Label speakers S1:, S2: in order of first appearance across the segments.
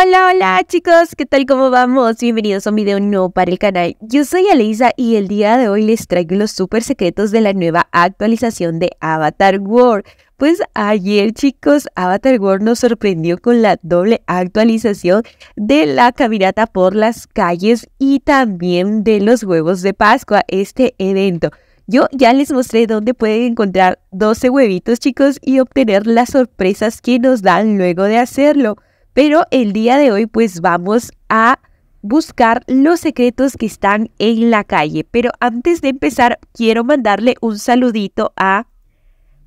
S1: Hola, hola chicos, ¿qué tal? ¿Cómo vamos? Bienvenidos a un video nuevo para el canal. Yo soy Alisa y el día de hoy les traigo los super secretos de la nueva actualización de Avatar World. Pues ayer chicos, Avatar World nos sorprendió con la doble actualización de la caminata por las calles y también de los huevos de Pascua, este evento. Yo ya les mostré dónde pueden encontrar 12 huevitos chicos y obtener las sorpresas que nos dan luego de hacerlo. Pero el día de hoy pues vamos a buscar los secretos que están en la calle. Pero antes de empezar quiero mandarle un saludito a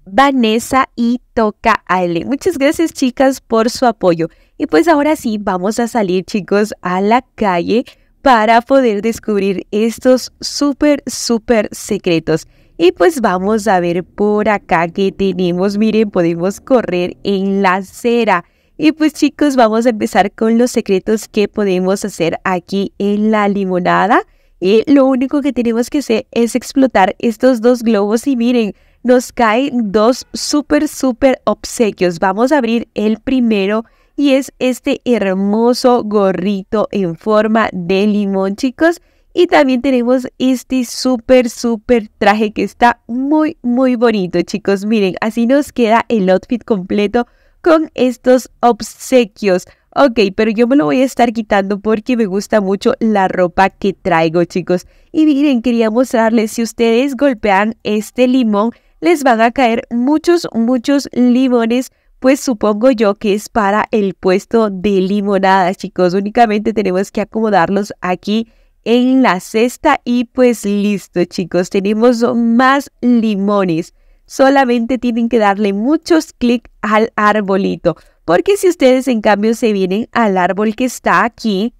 S1: Vanessa y Toca Ale. Muchas gracias chicas por su apoyo. Y pues ahora sí, vamos a salir chicos a la calle para poder descubrir estos súper, súper secretos. Y pues vamos a ver por acá qué tenemos, miren, podemos correr en la acera. Y pues chicos, vamos a empezar con los secretos que podemos hacer aquí en la limonada. Y lo único que tenemos que hacer es explotar estos dos globos y miren, nos caen dos súper, súper obsequios. Vamos a abrir el primero y es este hermoso gorrito en forma de limón, chicos. Y también tenemos este súper, súper traje que está muy, muy bonito, chicos. Miren, así nos queda el outfit completo con estos obsequios. Ok, pero yo me lo voy a estar quitando porque me gusta mucho la ropa que traigo, chicos. Y miren, quería mostrarles, si ustedes golpean este limón, les van a caer muchos, muchos limones, pues supongo yo que es para el puesto de limonadas, chicos. Únicamente tenemos que acomodarlos aquí en la cesta y pues listo, chicos. Tenemos más limones solamente tienen que darle muchos clics al arbolito. Porque si ustedes en cambio se vienen al árbol que está aquí,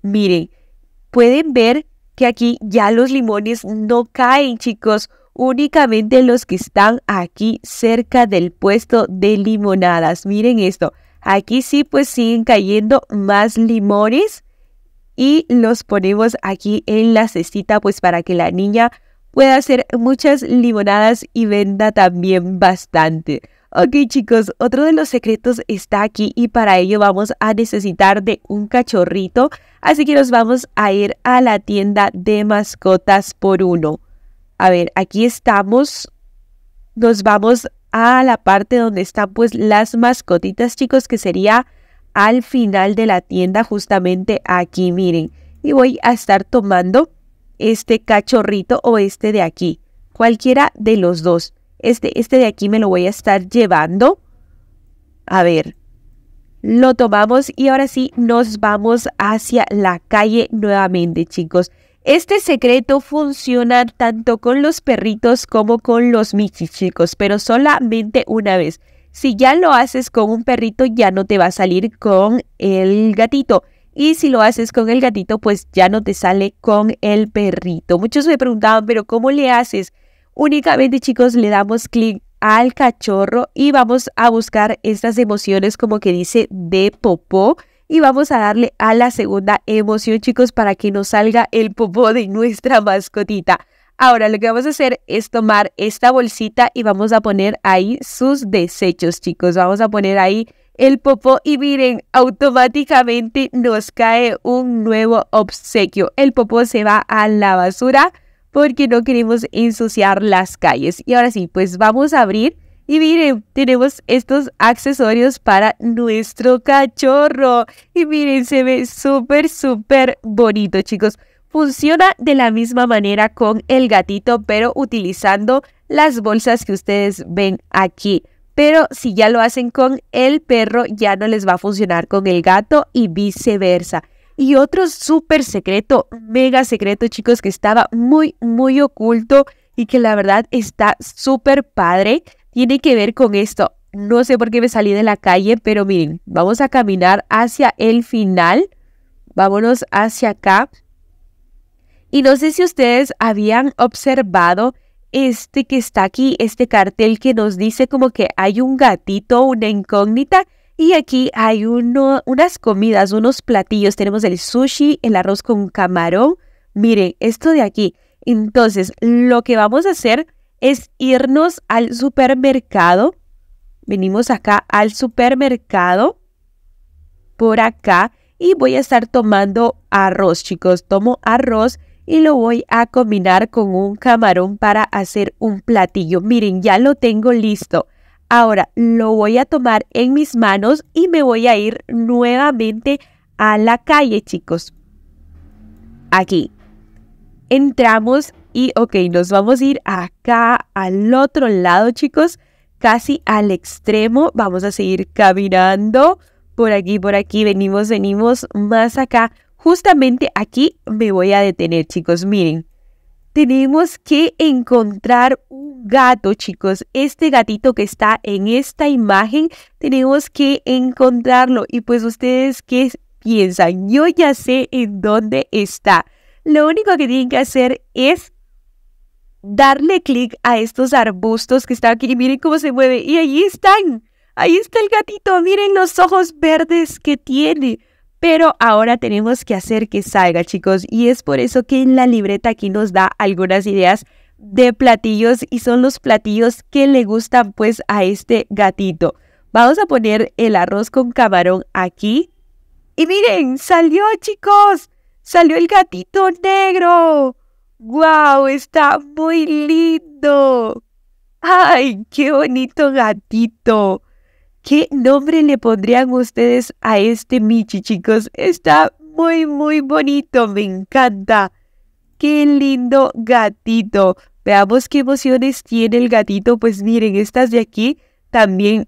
S1: miren, pueden ver que aquí ya los limones no caen, chicos. Únicamente los que están aquí cerca del puesto de limonadas. Miren esto. Aquí sí pues siguen cayendo más limones y los ponemos aquí en la cestita pues para que la niña puede hacer muchas limonadas y venda también bastante. Ok chicos, otro de los secretos está aquí y para ello vamos a necesitar de un cachorrito, así que nos vamos a ir a la tienda de mascotas por uno. A ver, aquí estamos, nos vamos a la parte donde están pues las mascotitas chicos que sería al final de la tienda justamente aquí miren y voy a estar tomando este cachorrito o este de aquí. Cualquiera de los dos. Este, este de aquí me lo voy a estar llevando. A ver, lo tomamos y ahora sí nos vamos hacia la calle nuevamente, chicos. Este secreto funciona tanto con los perritos como con los michis, chicos, pero solamente una vez. Si ya lo haces con un perrito, ya no te va a salir con el gatito. Y si lo haces con el gatito, pues ya no te sale con el perrito. Muchos me preguntaban, pero ¿cómo le haces? Únicamente chicos le damos clic al cachorro y vamos a buscar estas emociones como que dice de popó. Y vamos a darle a la segunda emoción chicos para que nos salga el popó de nuestra mascotita. Ahora lo que vamos a hacer es tomar esta bolsita y vamos a poner ahí sus desechos, chicos. Vamos a poner ahí el popó y miren, automáticamente nos cae un nuevo obsequio. El popó se va a la basura porque no queremos ensuciar las calles. Y ahora sí, pues vamos a abrir y miren, tenemos estos accesorios para nuestro cachorro. Y miren, se ve súper, súper bonito, chicos. Funciona de la misma manera con el gatito, pero utilizando las bolsas que ustedes ven aquí pero si ya lo hacen con el perro, ya no les va a funcionar con el gato y viceversa. Y otro súper secreto, mega secreto, chicos, que estaba muy, muy oculto y que la verdad está súper padre, tiene que ver con esto. No sé por qué me salí de la calle, pero miren, vamos a caminar hacia el final. Vámonos hacia acá. Y no sé si ustedes habían observado este que está aquí, este cartel que nos dice como que hay un gatito, una incógnita, y aquí hay unas comidas, unos platillos. Tenemos el sushi, el arroz con camarón. Miren, esto de aquí. Entonces, lo que vamos a hacer es irnos al supermercado. Venimos acá al supermercado. Por acá. Y voy a estar tomando arroz, chicos. Tomo arroz y lo voy a combinar con un camarón para hacer un platillo. Miren, ya lo tengo listo. Ahora lo voy a tomar en mis manos y me voy a ir nuevamente a la calle, chicos. Aquí. Entramos y, ok, nos vamos a ir acá al otro lado, chicos. Casi al extremo. Vamos a seguir caminando. Por aquí, por aquí. Venimos, venimos más acá. Justamente aquí me voy a detener, chicos. Miren, tenemos que encontrar un gato, chicos. Este gatito que está en esta imagen, tenemos que encontrarlo. Y pues ustedes, ¿qué piensan? Yo ya sé en dónde está. Lo único que tienen que hacer es darle clic a estos arbustos que están aquí. Y miren cómo se mueve. Y ahí están. Ahí está el gatito. Miren los ojos verdes que tiene pero ahora tenemos que hacer que salga, chicos, y es por eso que en la libreta aquí nos da algunas ideas de platillos y son los platillos que le gustan pues a este gatito. Vamos a poner el arroz con camarón aquí. Y miren, salió chicos, salió el gatito negro. ¡Wow! Está muy lindo. ¡Ay, qué bonito gatito! ¿Qué nombre le pondrían ustedes a este Michi, chicos? Está muy, muy bonito, me encanta. Qué lindo gatito. Veamos qué emociones tiene el gatito. Pues miren, estas de aquí también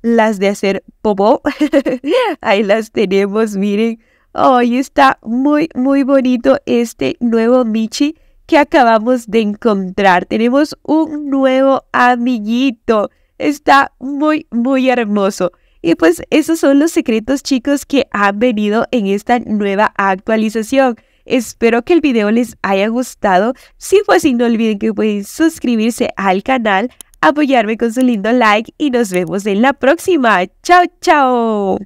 S1: las de hacer popó. Ahí las tenemos, miren. Hoy está muy, muy bonito este nuevo Michi que acabamos de encontrar. Tenemos un nuevo amiguito. Está muy, muy hermoso. Y pues esos son los secretos chicos que han venido en esta nueva actualización. Espero que el video les haya gustado. Si fue así, no olviden que pueden suscribirse al canal, apoyarme con su lindo like y nos vemos en la próxima. ¡Chao, chao!